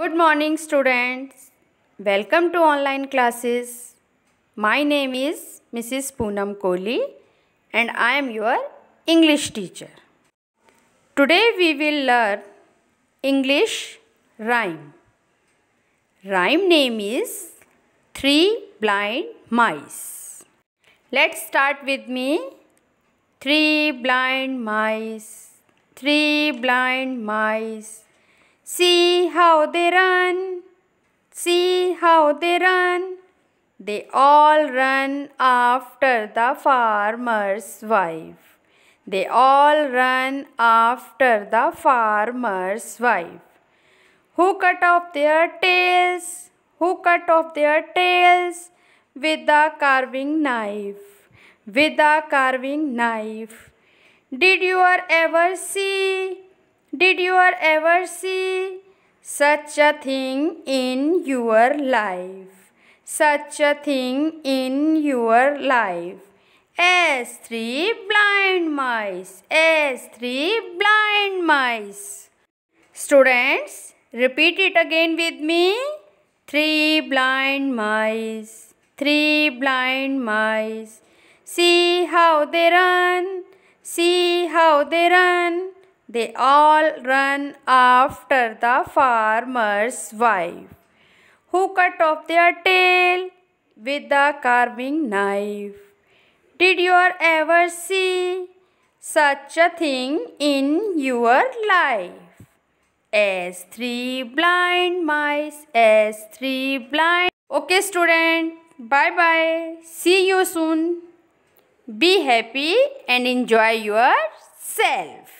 Good morning students. Welcome to online classes. My name is Mrs. Poonam Kohli and I am your English teacher. Today we will learn English rhyme. Rhyme name is Three Blind Mice. Let's start with me. Three blind mice, three blind mice. See how they run. See how they run. They all run after the farmer's wife. They all run after the farmer's wife. Who cut off their tails? Who cut off their tails? With a carving knife. With a carving knife. Did you ever see? Did you ever see? such a thing in your life. Such a thing in your life. As three blind mice. As three blind mice. Students, repeat it again with me. Three blind mice. Three blind mice. See how they run. See how they run. They all run after the farmer's wife, who cut off their tail with the carving knife. Did you ever see such a thing in your life? As three blind mice, as three blind. Okay, student. Bye bye. See you soon. Be happy and enjoy yourself.